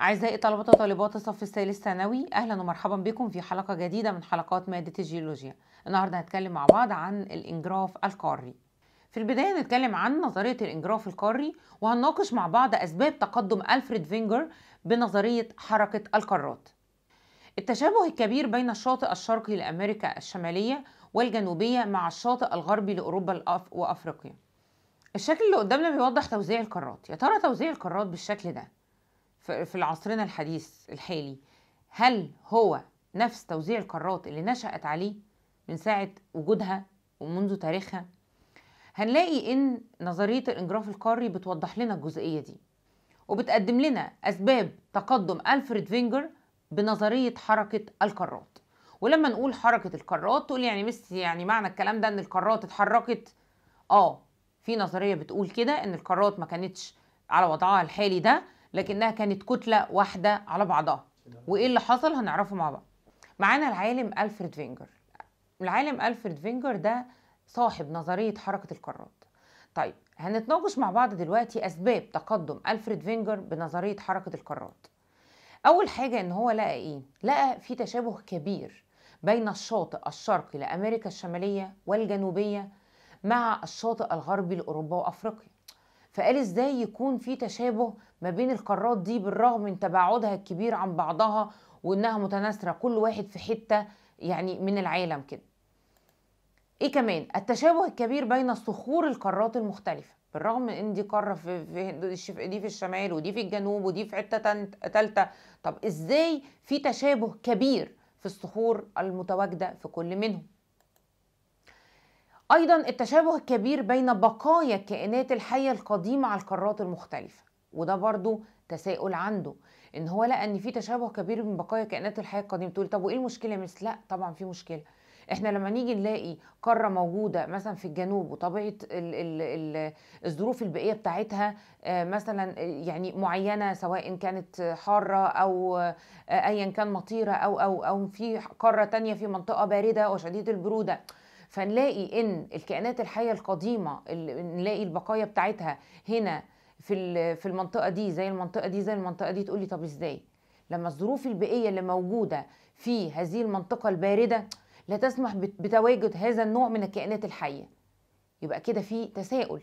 أعزائي طلبة وطالبات الصف الثالث ثانوي أهلا ومرحبا بكم في حلقة جديدة من حلقات مادة الجيولوجيا النهاردة هنتكلم مع بعض عن الإنجراف القاري في البداية هنتكلم عن نظرية الإنجراف القاري وهنناقش مع بعض أسباب تقدم ألفريد فينجر بنظرية حركة القارات التشابه الكبير بين الشاطئ الشرقي لأمريكا الشمالية والجنوبية مع الشاطئ الغربي لأوروبا وأفريقيا الشكل اللي قدامنا بيوضح توزيع القارات يا ترى توزيع القارات بالشكل ده في عصرنا الحديث الحالي هل هو نفس توزيع القارات اللي نشأت عليه من ساعة وجودها ومنذ تاريخها هنلاقي ان نظرية الانجراف القاري بتوضح لنا الجزئية دي وبتقدم لنا اسباب تقدم ألفريد فينجر بنظرية حركة القارات ولما نقول حركة القارات تقول يعني مس يعني معنى الكلام ده ان القارات اتحركت اه في نظرية بتقول كده ان القارات ما كانتش على وضعها الحالي ده لكنها كانت كتلة واحدة على بعضها وإيه اللي حصل هنعرفه مع بعض معانا العالم ألفريد فينجر العالم ألفريد فينجر ده صاحب نظرية حركة القارات طيب هنتناقش مع بعض دلوقتي أسباب تقدم ألفريد فينجر بنظرية حركة القارات أول حاجة إن هو لقى إيه؟ لقى في تشابه كبير بين الشاطئ الشرقي لأمريكا الشمالية والجنوبية مع الشاطئ الغربي لأوروبا وأفريقيا فقال ازاي يكون في تشابه ما بين القارات دي بالرغم من تباعدها الكبير عن بعضها وانها متناثره كل واحد في حته يعني من العالم كده ايه كمان التشابه الكبير بين صخور القارات المختلفه بالرغم من ان دي قاره في, في دي في الشمال ودي في الجنوب ودي في حته ثالثه طب ازاي في تشابه كبير في الصخور المتواجده في كل منهم أيضا التشابه الكبير بين بقايا الكائنات الحية القديمة على القارات المختلفة وده برضو تساؤل عنده ان هو لقى ان في تشابه كبير بين بقايا كائنات الحياه القديمه تقول طب وايه المشكله مس لا طبعا في مشكله احنا لما نيجي نلاقي قاره موجوده مثلا في الجنوب وطبيعه الـ الـ الـ الظروف البيئيه بتاعتها آه، مثلا آه، يعني معينه سواء كانت حاره او آه، ايا كان مطيره او او او في قاره تانية في منطقه بارده وشديده البروده فنلاقي ان الكائنات الحيه القديمه اللي نلاقي البقايا بتاعتها هنا في في المنطقه دي زي المنطقه دي زي المنطقه دي تقول لي طب ازاي لما الظروف البيئيه اللي موجوده في هذه المنطقه البارده لا تسمح بتواجد هذا النوع من الكائنات الحيه يبقى كده في تساؤل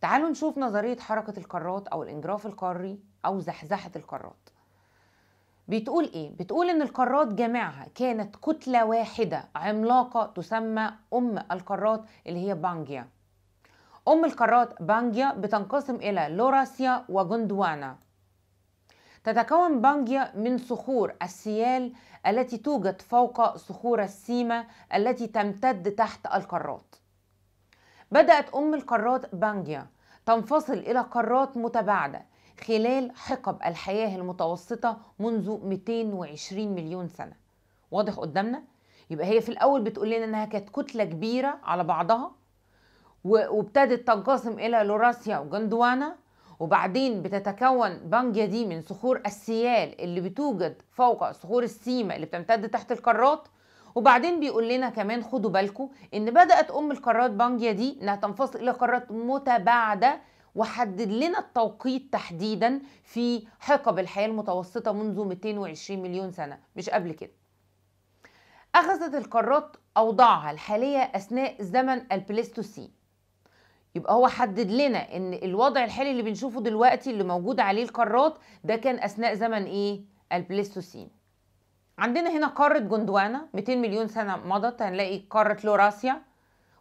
تعالوا نشوف نظريه حركه القارات او الانجراف القاري او زحزحه القارات بتقول ايه بتقول ان القارات جميعها كانت كتله واحده عملاقه تسمى ام القارات اللي هي بانجيا ام القارات بانجيا بتنقسم الى لوراسيا وجندوانا تتكون بانجيا من صخور السيال التي توجد فوق صخور السيما التي تمتد تحت القارات بدأت أم القارات بانجيا تنفصل إلى قارات متباعدة خلال حقب الحياة المتوسطة منذ 220 مليون سنة واضح قدامنا؟ يبقى هي في الأول بتقول لنا إنها كانت كتلة كبيرة على بعضها وابتدت تنقسم إلى لوراسيا وجندوانا وبعدين بتتكون بانجيا دي من صخور السيال اللي بتوجد فوق صخور السيما اللي بتمتد تحت القارات وبعدين بيقول لنا كمان خدوا بالكم ان بدات ام القارات بانجيا دي انها تنفصل الى قارات متباعده وحدد لنا التوقيت تحديدا في حقب الحياة المتوسطة منذ 220 مليون سنة مش قبل كده أخذت القارات أوضاعها الحالية أثناء زمن البليستوسين يبقى هو حدد لنا ان الوضع الحالي اللي بنشوفه دلوقتي اللي موجود عليه القارات ده كان اثناء زمن ايه البليستوسين عندنا هنا قارة جندوانا 200 مليون سنة مضت هنلاقي قارة لوراسيا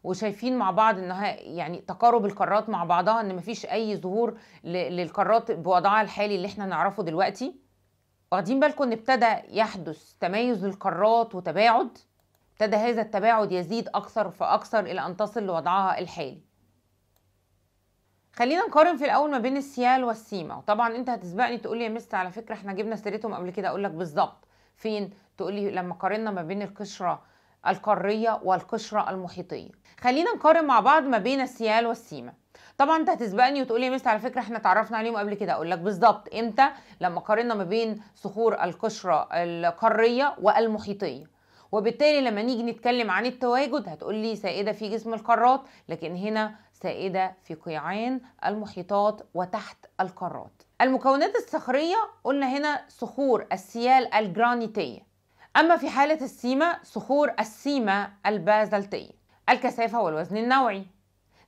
وشايفين مع بعض انها يعني تقارب القارات مع بعضها ان مفيش اي ظهور للقارات بوضعها الحالي اللي احنا نعرفه دلوقتي واخدين بالكم ان ابتدى يحدث تميز للقارات وتباعد ابتدى هذا التباعد يزيد اكثر فاكثر الى ان تصل لوضعها الحالي خلينا نقارن في الاول ما بين السيال والسيما وطبعا انت هتسبقني تقولي يا مست على فكره احنا جبنا سيرتهم قبل كده اقول لك بالظبط فين تقولي لما قارنا ما بين القشره القارية والقشرة المحيطية خلينا نقارن مع بعض ما بين السيال والسيما طبعا انت هتسبقني وتقولي يا مستر على فكره احنا اتعرفنا عليهم قبل كده اقول لك بالظبط امتى لما قارنا ما بين صخور القشره القاريه والمحيطيه وبالتالي لما نيجي نتكلم عن التواجد هتقولي سائده في جسم القارات لكن هنا سائده في قيعان المحيطات وتحت القارات المكونات الصخريه قلنا هنا صخور السيال الجرانيتيه أما في حالة السيما صخور السيما البازلتية الكثافة والوزن النوعي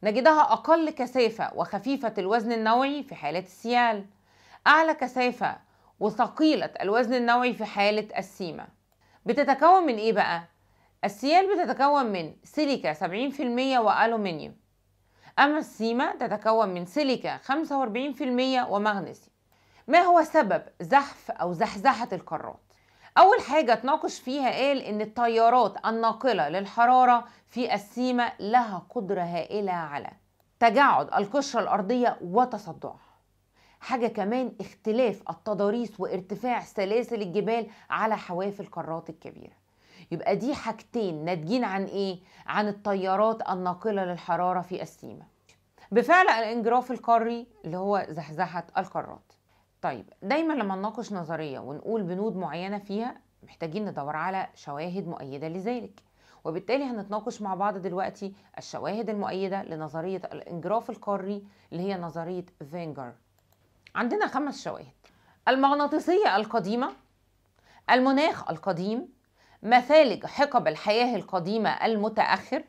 نجدها أقل كثافة وخفيفة الوزن النوعي في حالة السيال أعلى كثافة وثقيلة الوزن النوعي في حالة السيما بتتكون من إيه بقى؟ السيال بتتكون من سيليكا 70% وألومنيوم أما السيما تتكون من سيليكا 45% ومغنيسيوم ما هو سبب زحف أو زحزحة القارات؟ أول حاجة تناقش فيها قال إن التيارات الناقلة للحرارة في السيمة لها قدرة هائلة على تجعد القشرة الأرضية وتصدعها حاجة كمان اختلاف التضاريس وارتفاع سلاسل الجبال على حواف القارات الكبيرة يبقى دي حاجتين ناتجين عن ايه؟ عن التيارات الناقلة للحرارة في السيمة بفعل الانجراف القاري اللي هو زحزحة القارات طيب دايما لما نناقش نظريه ونقول بنود معينه فيها محتاجين ندور على شواهد مؤيده لذلك وبالتالي هنتناقش مع بعض دلوقتي الشواهد المؤيده لنظريه الانجراف القاري اللي هي نظريه فينجر عندنا خمس شواهد المغناطيسيه القديمه المناخ القديم مثالج حقب الحياه القديمه المتاخر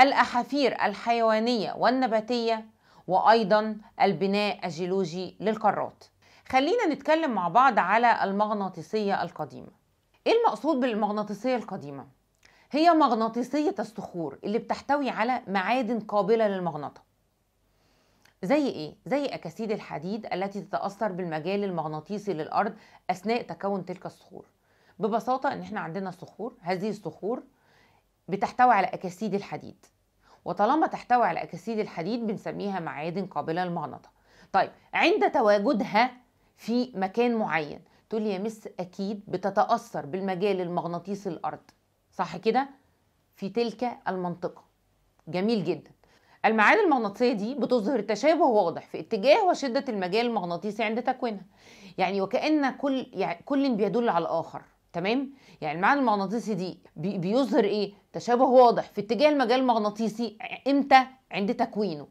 الاحافير الحيوانيه والنباتيه وايضا البناء الجيولوجي للقارات خلينا نتكلم مع بعض على المغناطيسية القديمة ايه المقصود بالمغناطيسية القديمة؟ هي مغناطيسية الصخور اللي بتحتوي على معادن قابلة للمغناطة زي ايه؟ زي اكاسيد الحديد التي تتأثر بالمجال المغناطيسي للأرض أثناء تكون تلك الصخور ببساطة ان احنا عندنا صخور هذه الصخور بتحتوي على اكاسيد الحديد وطالما تحتوي على اكاسيد الحديد بنسميها معادن قابله للمغناطه طيب عند تواجدها في مكان معين تقول لي يا مس اكيد بتتاثر بالمجال المغناطيسي الارض صح كده في تلك المنطقه جميل جدا المعاني المغناطيسية دي بتظهر تشابه واضح في اتجاه وشدة المجال المغناطيسي عند تكوينها يعني وكأن كل يعني كل بيدل على الآخر تمام يعني المعاد المغناطيسي دي بيظهر ايه تشابه واضح في اتجاه المجال المغناطيسي امتى عند تكوينه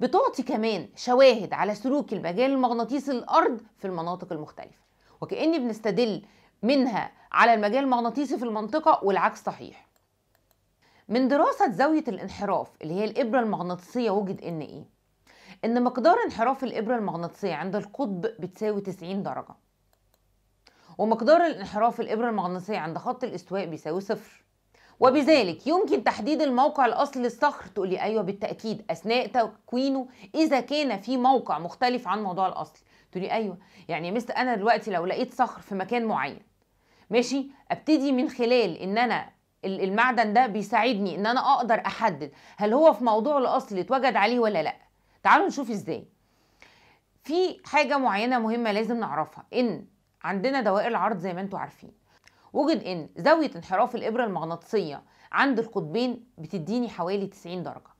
بتعطي كمان شواهد على سلوك المجال المغناطيسي للأرض في المناطق المختلفة وكأني بنستدل منها على المجال المغناطيسي في المنطقة والعكس صحيح من دراسة زاوية الانحراف اللي هي الإبرة المغناطيسية وجد إن إيه؟ إن مقدار انحراف الإبرة المغناطيسية عند القطب بتساوي 90 درجة ومقدار الانحراف الإبرة المغناطيسية عند خط الاستواء بيساوي صفر وبذلك يمكن تحديد الموقع الاصلي للصخر تقولي أيوة بالتأكيد أثناء تكوينه إذا كان في موقع مختلف عن موضوع الأصل تقولي أيوة يعني مثل أنا دلوقتي لو لقيت صخر في مكان معين ماشي أبتدي من خلال إن أنا المعدن ده بيساعدني إن أنا أقدر أحدد هل هو في موضوع الأصل اتوجد عليه ولا لأ تعالوا نشوف إزاي في حاجة معينة مهمة لازم نعرفها إن عندنا دوائر العرض زي ما انتوا عارفين وجد ان زاوية انحراف الإبرة المغناطيسية عند القطبين بتديني حوالي 90 درجة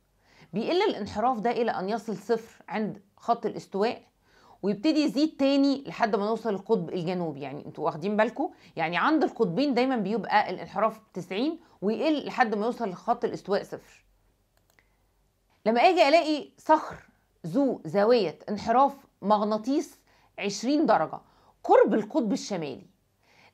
بيقل الانحراف ده إلى أن يصل صفر عند خط الاستواء ويبتدي يزيد تاني لحد ما نوصل القطب الجنوبي يعني انتوا واخدين بالكم يعني عند القطبين دايما بيبقى الانحراف 90 ويقل لحد ما يوصل لخط الاستواء صفر لما اجي الاقي صخر ذو زاويه انحراف مغناطيس 20 درجه قرب القطب الشمالي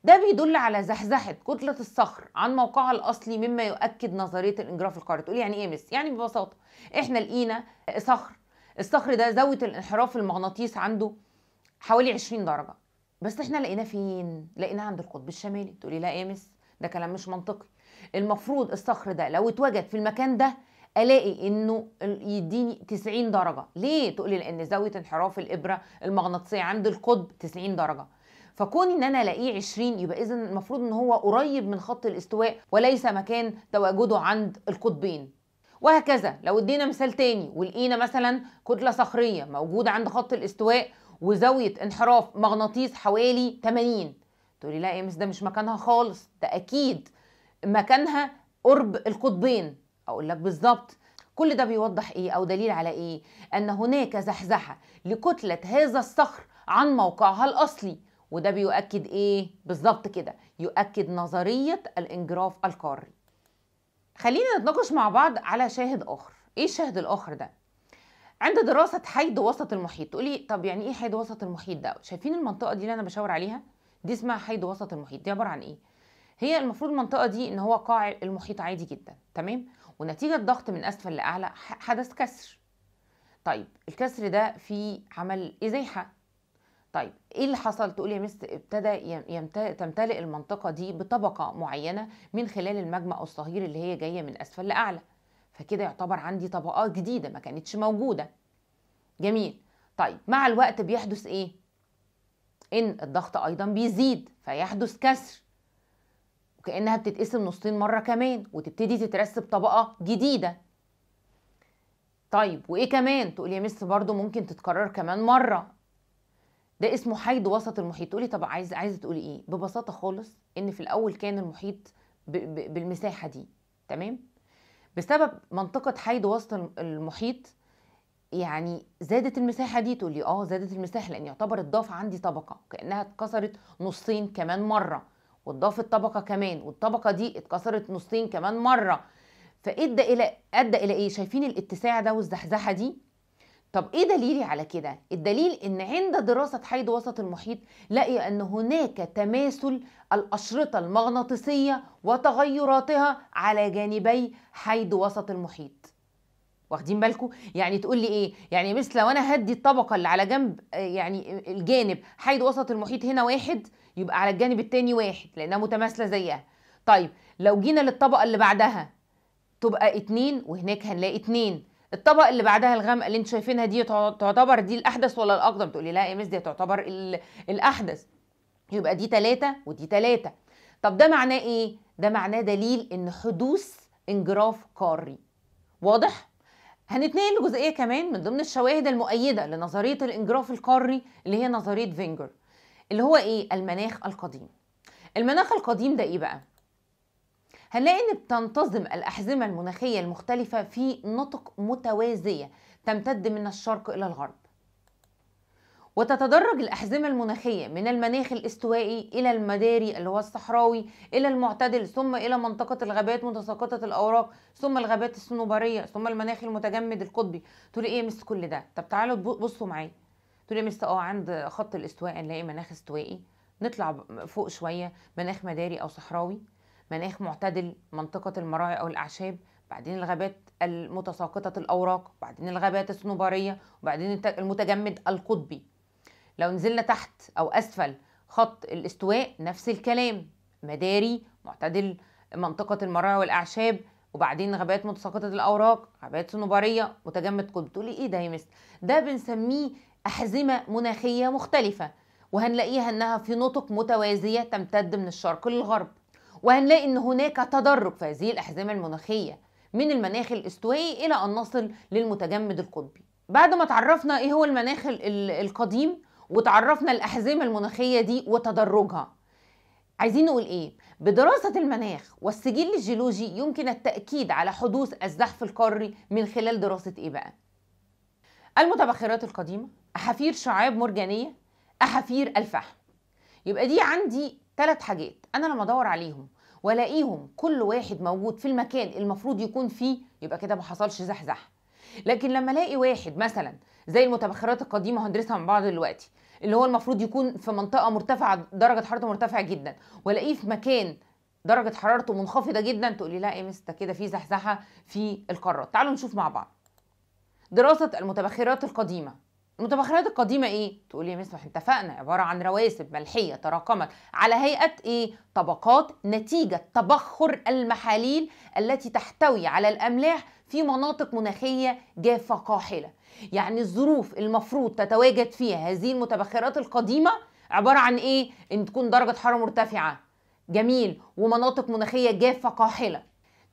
ده بيدل على زحزحة كتلة الصخر عن موقعها الأصلي مما يؤكد نظرية الانجراف القاري تقول يعني إيه مس؟ يعني ببساطة إحنا لقينا صخر الصخر ده زاوية الانحراف المغناطيس عنده حوالي 20 درجة بس إحنا لقيناه فين؟ لقيناه عند القطب الشمالي تقولي لا إيه مس؟ ده كلام مش منطقي المفروض الصخر ده لو اتوجد في المكان ده الاقي انه يديني 90 درجه ليه تقولي لان زاويه انحراف الابره المغناطيسيه عند القطب 90 درجه فكون ان انا الاقيه 20 يبقى اذا المفروض ان هو قريب من خط الاستواء وليس مكان تواجده عند القطبين وهكذا لو ادينا مثال تاني ولقينا مثلا كتله صخريه موجوده عند خط الاستواء وزاويه انحراف مغناطيس حوالي 80 تقولي لا يا مس ده مش مكانها خالص ده اكيد مكانها قرب القطبين اقول لك بالظبط كل ده بيوضح ايه او دليل على ايه ان هناك زحزحه لكتله هذا الصخر عن موقعها الاصلي وده بيؤكد ايه بالظبط كده يؤكد نظريه الانجراف القاري خلينا نتناقش مع بعض على شاهد اخر ايه الشاهد الاخر ده عند دراسه حيض وسط المحيط تقولي طب يعني ايه حيض وسط المحيط ده شايفين المنطقه دي اللي انا بشاور عليها دي اسمها حيض وسط المحيط دي عباره عن ايه هي المفروض المنطقه دي ان هو قاع المحيط عادي جدا تمام ونتيجه ضغط من اسفل لاعلى حدث كسر طيب الكسر ده فيه عمل ازاحة طيب ايه اللي حصل تقول يا مس ابتدى تمتلئ المنطقه دي بطبقه معينه من خلال المجمع الصهير اللي هي جايه من اسفل لاعلى فكده يعتبر عندي طبقات جديده ما كانتش موجوده جميل طيب مع الوقت بيحدث ايه ان الضغط ايضا بيزيد فيحدث كسر وكانها بتتقسم نصين مره كمان وتبتدي تترسب طبقه جديده طيب وايه كمان تقول يا مس برضو ممكن تتكرر كمان مره ده اسمه حيد وسط المحيط تقولي طب عايز عايزه تقولي ايه ببساطه خالص ان في الاول كان المحيط ب ب بالمساحه دي تمام بسبب منطقه حيد وسط المحيط يعني زادت المساحه دي تقولي اه زادت المساحه لان يعتبر اتضاف عندي طبقه كانها اتكسرت نصين كمان مره واتضافت طبقه كمان والطبقه دي اتكسرت نصين كمان مره فادى الى ادى الى ايه شايفين الاتساع ده والزحزحه دي طب ايه دليلي على كده الدليل ان عند دراسه حيض وسط المحيط لقي ان هناك تماثل الاشرطه المغناطيسيه وتغيراتها على جانبي حيض وسط المحيط واخدين بالكم يعني تقول لي ايه يعني مثل لو انا هدي الطبقه اللي على جنب يعني الجانب حيض وسط المحيط هنا واحد يبقى على الجانب التاني واحد لانها متماثله زيها طيب لو جينا للطبقه اللي بعدها تبقى اتنين وهناك هنلاقي اتنين الطبق اللي بعدها الغامقه اللي انتوا شايفينها دي تعتبر دي الاحدث ولا الاقدم تقولي لا يا مس دي تعتبر الاحدث يبقى دي 3 ودي 3 طب ده معناه ايه ده معناه دليل ان حدوث انجراف قاري واضح هنتنقل لجزئيه كمان من ضمن الشواهد المؤيده لنظريه الانجراف القاري اللي هي نظريه فينجر اللي هو ايه المناخ القديم المناخ القديم ده ايه بقى هنلاقي ان بتنتظم الاحزمه المناخيه المختلفه في نطق متوازيه تمتد من الشرق الى الغرب وتتدرج الأحزمة المناخية من المناخ الاستوائي إلى المداري اللي هو الصحراوي إلى المعتدل ثم إلى منطقة الغابات متساقطة الأوراق ثم الغابات الصنوبرية ثم المناخ المتجمد القطبي تقولي إيه مس كل ده طب تعالوا بصوا معايا تقولي إيه مس أه عند خط الاستواء نلاقي مناخ استوائي نطلع فوق شوية مناخ مداري أو صحراوي مناخ معتدل منطقة المراعي أو الأعشاب بعدين الغابات المتساقطة الأوراق بعدين الغابات الصنوبرية وبعدين المتجمد القطبي لو نزلنا تحت أو أسفل خط الاستواء نفس الكلام مداري معتدل منطقة المراعي والأعشاب وبعدين غابات متساقطة الأوراق غابات صنوبرية متجمد قطبي تقولي إيه ده يا مست ده بنسميه أحزمة مناخية مختلفة وهنلاقيها إنها في نطق متوازية تمتد من الشرق للغرب وهنلاقي ان هناك تدرج في هذه الاحزمه المناخيه من المناخ الاستوائي الى ان نصل للمتجمد القطبي بعد ما تعرفنا ايه هو المناخ القديم وتعرفنا الاحزمه المناخيه دي وتدرجها عايزين نقول ايه بدراسه المناخ والسجل الجيولوجي يمكن التاكيد على حدوث الزحف القاري من خلال دراسه ايه بقى المتبخرات القديمه احافير شعاب مرجانيه احافير الفحم يبقى دي عندي ثلاث حاجات انا لما ادور عليهم والاقيهم كل واحد موجود في المكان المفروض يكون فيه يبقى كده ما حصلش زحزحه لكن لما الاقي واحد مثلا زي المتبخرات القديمه هندرسها مع بعض دلوقتي اللي هو المفروض يكون في منطقه مرتفعه درجه حرارته مرتفعه جدا والاقيه في مكان درجه حرارته منخفضه جدا تقول لي لا يا مستر كده في زحزحه في القارات تعالوا نشوف مع بعض دراسه المتبخرات القديمه المتبخرات القديمة إيه؟ تقولي يا مسمح اتفقنا عبارة عن رواسب ملحية تراكمت على هيئة إيه؟ طبقات نتيجة تبخر المحاليل التي تحتوي على الأملاح في مناطق مناخية جافة قاحلة. يعني الظروف المفروض تتواجد فيها هذه المتبخرات القديمة عبارة عن إيه؟ إن تكون درجة حرارة مرتفعة. جميل ومناطق مناخية جافة قاحلة.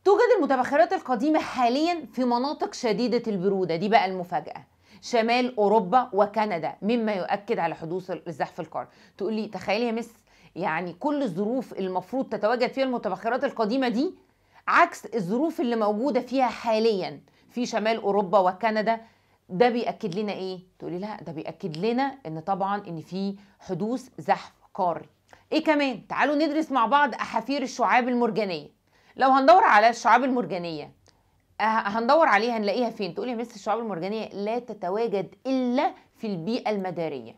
توجد المتبخرات القديمة حاليا في مناطق شديدة البرودة دي بقى المفاجأة شمال اوروبا وكندا مما يؤكد على حدوث الزحف القاري تقول لي تخيلي يا مس يعني كل الظروف المفروض تتواجد فيها المتبخرات القديمه دي عكس الظروف اللي موجوده فيها حاليا في شمال اوروبا وكندا ده بيأكد لنا ايه؟ تقولي لا ده بيأكد لنا ان طبعا ان في حدوث زحف قاري. ايه كمان؟ تعالوا ندرس مع بعض احافير الشعاب المرجانيه. لو هندور على الشعاب المرجانيه أه، هندور عليها نلاقيها فين تقولي مثل الشعاب المرجانيه لا تتواجد الا في البيئه المداريه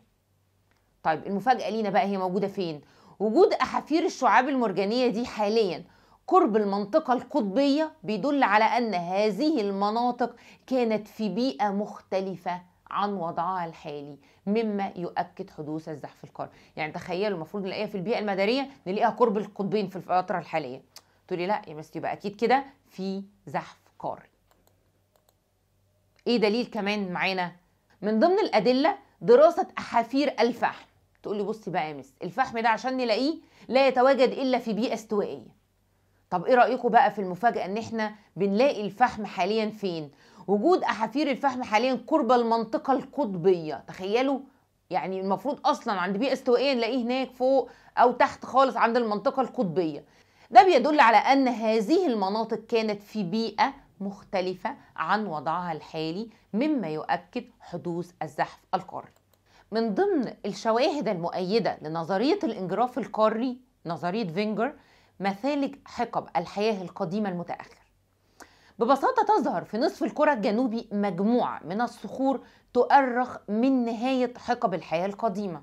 طيب المفاجاه لينا بقى هي موجوده فين وجود احافير الشعاب المرجانيه دي حاليا قرب المنطقة القطبية بيدل على أن هذه المناطق كانت في بيئة مختلفة عن وضعها الحالي مما يؤكد حدوث الزحف القاري يعني تخيلوا المفروض نلاقيها في البيئة المدارية نلاقيها قرب القطبين في الفترة الحالية تقولي لا يا مستي يبقى أكيد كده في زحف قارن ايه دليل كمان معانا من ضمن الادله دراسه احافير الفحم تقول لي بصي بقى يا مس الفحم ده عشان نلاقيه لا يتواجد الا في بيئه استوائيه طب ايه رايكم بقى في المفاجاه ان احنا بنلاقي الفحم حاليا فين وجود احافير الفحم حاليا قرب المنطقه القطبيه تخيلوا يعني المفروض اصلا عند بيئه استوائيه نلاقيه هناك فوق او تحت خالص عند المنطقه القطبيه ده بيدل على ان هذه المناطق كانت في بيئه مختلفة عن وضعها الحالي مما يؤكد حدوث الزحف القاري من ضمن الشواهد المؤيدة لنظرية الانجراف القاري نظرية فينجر مثالج حقب الحياة القديمة المتأخر ببساطة تظهر في نصف الكرة الجنوبي مجموعة من الصخور تؤرخ من نهاية حقب الحياة القديمة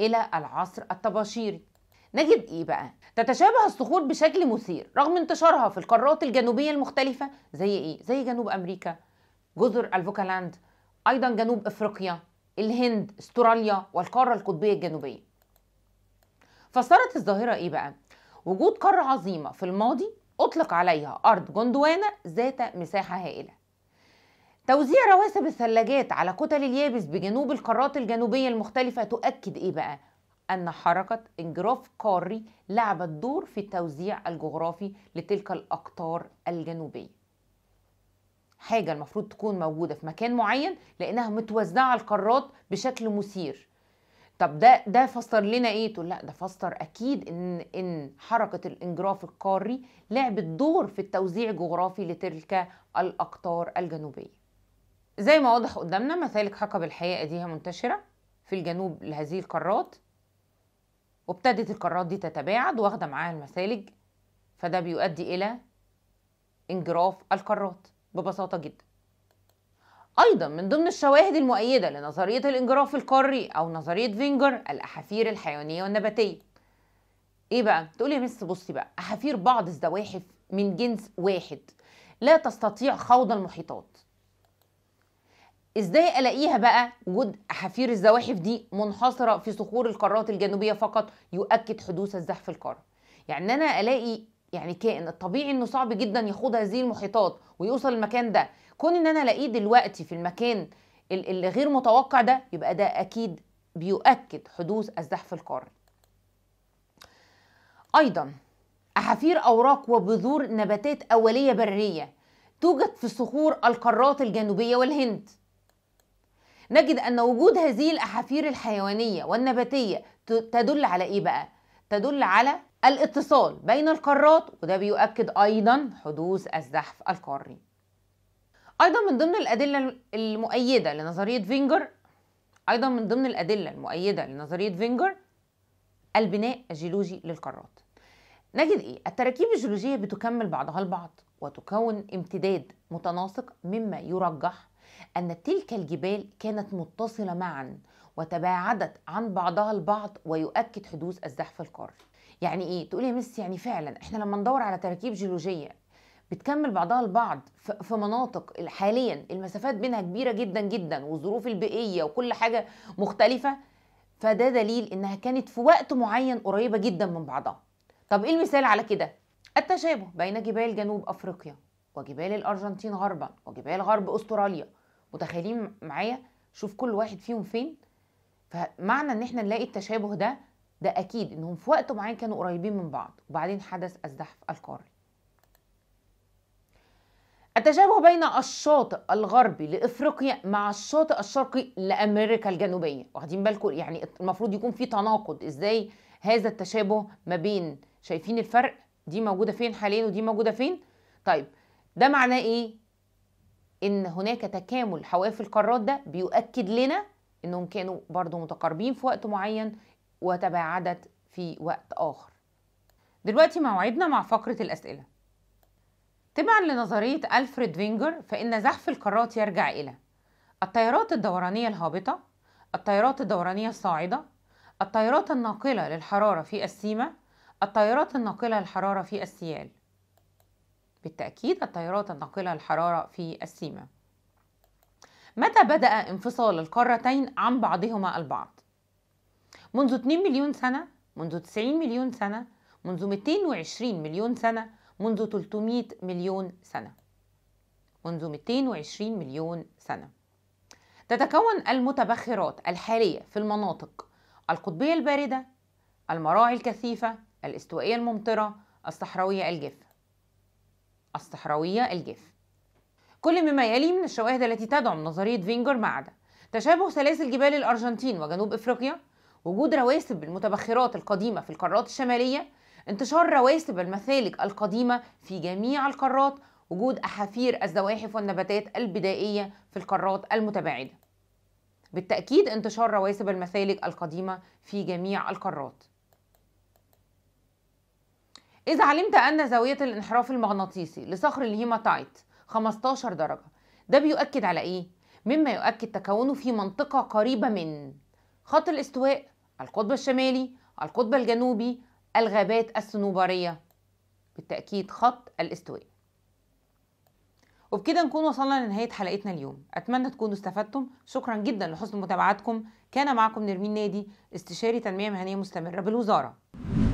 إلى العصر الطباشيري نجد ايه بقى تتشابه الصخور بشكل مثير رغم انتشارها في القارات الجنوبيه المختلفه زي ايه زي جنوب امريكا جزر الفوكالاند ايضا جنوب افريقيا الهند استراليا والقاره القطبيه الجنوبيه فسرت الظاهره ايه بقى وجود قاره عظيمه في الماضي اطلق عليها ارض جوندوانا ذات مساحه هائله توزيع رواسب الثلاجات على كتل اليابس بجنوب القارات الجنوبيه المختلفه تؤكد ايه بقى أن حركة انجراف قاري لعبت دور في التوزيع الجغرافي لتلك الأقطار الجنوبية حاجة المفروض تكون موجودة في مكان معين لأنها متوزعة على القارات بشكل مثير طب ده ده فسر لنا ايه تقول لا ده فسر اكيد ان ان حركه الانجراف القاري لعبت دور في التوزيع الجغرافي لتلك الاقطار الجنوبيه زي ما واضح قدامنا مسالك حقب الحياه دي منتشره في الجنوب لهذه القارات وابتدت القارات دي تتباعد واخدة معاها المسالج فده بيؤدي إلى انجراف القارات ببساطة جدا أيضا من ضمن الشواهد المؤيدة لنظرية الانجراف القاري أو نظرية فينجر الأحافير الحيوانية والنباتية إيه بقى؟ تقولي يا مس بصي بقى أحافير بعض الزواحف من جنس واحد لا تستطيع خوض المحيطات ازاي الاقيها بقى وجود حفير الزواحف دي منحصره في صخور القارات الجنوبيه فقط يؤكد حدوث الزحف القاري يعني انا الاقي يعني كائن الطبيعي انه صعب جدا يخوض هذه المحيطات ويوصل المكان ده كون ان انا الاقيه دلوقتي في المكان اللي غير متوقع ده يبقى ده اكيد بيؤكد حدوث الزحف القاري ايضا احافير اوراق وبذور نباتات اوليه بريه توجد في صخور القارات الجنوبيه والهند نجد أن وجود هذه الأحافير الحيوانية والنباتية تدل على إيه بقى؟ تدل على الاتصال بين القارات وده بيؤكد أيضا حدوث الزحف القاري أيضا من ضمن الأدلة المؤيدة لنظرية فينجر أيضا من ضمن الأدلة المؤيدة لنظرية فينجر البناء الجيولوجي للقارات نجد إيه؟ التراكيب الجيولوجية بتكمل بعضها البعض وتكون امتداد متناسق مما يرجح أن تلك الجبال كانت متصلة معا وتباعدت عن بعضها البعض ويؤكد حدوث الزحف القاري يعني ايه تقولي يا ميس يعني فعلا احنا لما ندور على تراكيب جيولوجيه بتكمل بعضها البعض في مناطق حاليا المسافات بينها كبيره جدا جدا والظروف البيئيه وكل حاجه مختلفه فده دليل انها كانت في وقت معين قريبه جدا من بعضها طب ايه المثال على كده التشابه بين جبال جنوب افريقيا وجبال الارجنتين غربا وجبال غرب استراليا متخيلين معايا شوف كل واحد فيهم فين فمعنى ان احنا نلاقي التشابه ده ده اكيد انهم في وقت معين كانوا قريبين من بعض وبعدين حدث الزحف القاري التشابه بين الشاطئ الغربي لافريقيا مع الشاطئ الشرقي لامريكا الجنوبيه واخدين بالكم يعني المفروض يكون في تناقض ازاي هذا التشابه ما بين شايفين الفرق دي موجوده فين حاليا ودي موجوده فين طيب ده معناه ايه ان هناك تكامل حواف القارات ده بيؤكد لنا انهم كانوا برضو متقاربين في وقت معين وتباعدت في وقت اخر دلوقتي موعدنا مع فقرة الأسئلة تبعا لنظرية ألفريد فينجر فإن زحف القارات يرجع إلى الطيارات الدورانية الهابطة الطيارات الدورانية الصاعدة الطيارات الناقلة للحرارة في السيمة الطيارات الناقلة للحرارة في السيال بالتأكيد التيارات الناقلة الحرارة في السيما متى بدأ انفصال القارتين عن بعضهما البعض؟ منذ 2 مليون سنة منذ 90 مليون سنة منذ 220 مليون سنة منذ 300 مليون سنة منذ 220 مليون سنة تتكون المتبخرات الحالية في المناطق القطبية الباردة المراعي الكثيفة الاستوائية الممطرة الصحراوية الجافة الصحراوية الجاف كل مما يلي من الشواهد التي تدعم نظرية فينجر ما عدا تشابه سلاسل جبال الأرجنتين وجنوب إفريقيا وجود رواسب المتبخرات القديمة في القارات الشمالية انتشار رواسب المسالك القديمة في جميع القارات وجود أحافير الزواحف والنباتات البدائية في القارات المتباعدة بالتأكيد انتشار رواسب المسالك القديمة في جميع القارات إذا علمت أن زاوية الانحراف المغناطيسي لصخر الهيماتايت 15 درجة ده بيؤكد على إيه؟ مما يؤكد تكونه في منطقة قريبة من خط الاستواء القطب الشمالي القطب الجنوبي الغابات الصنوبرية بالتأكيد خط الاستواء وبكده نكون وصلنا لنهاية حلقتنا اليوم أتمنى تكونوا استفدتم شكرا جدا لحسن متابعتكم كان معكم نرمين نادي استشاري تنمية مهنية مستمرة بالوزارة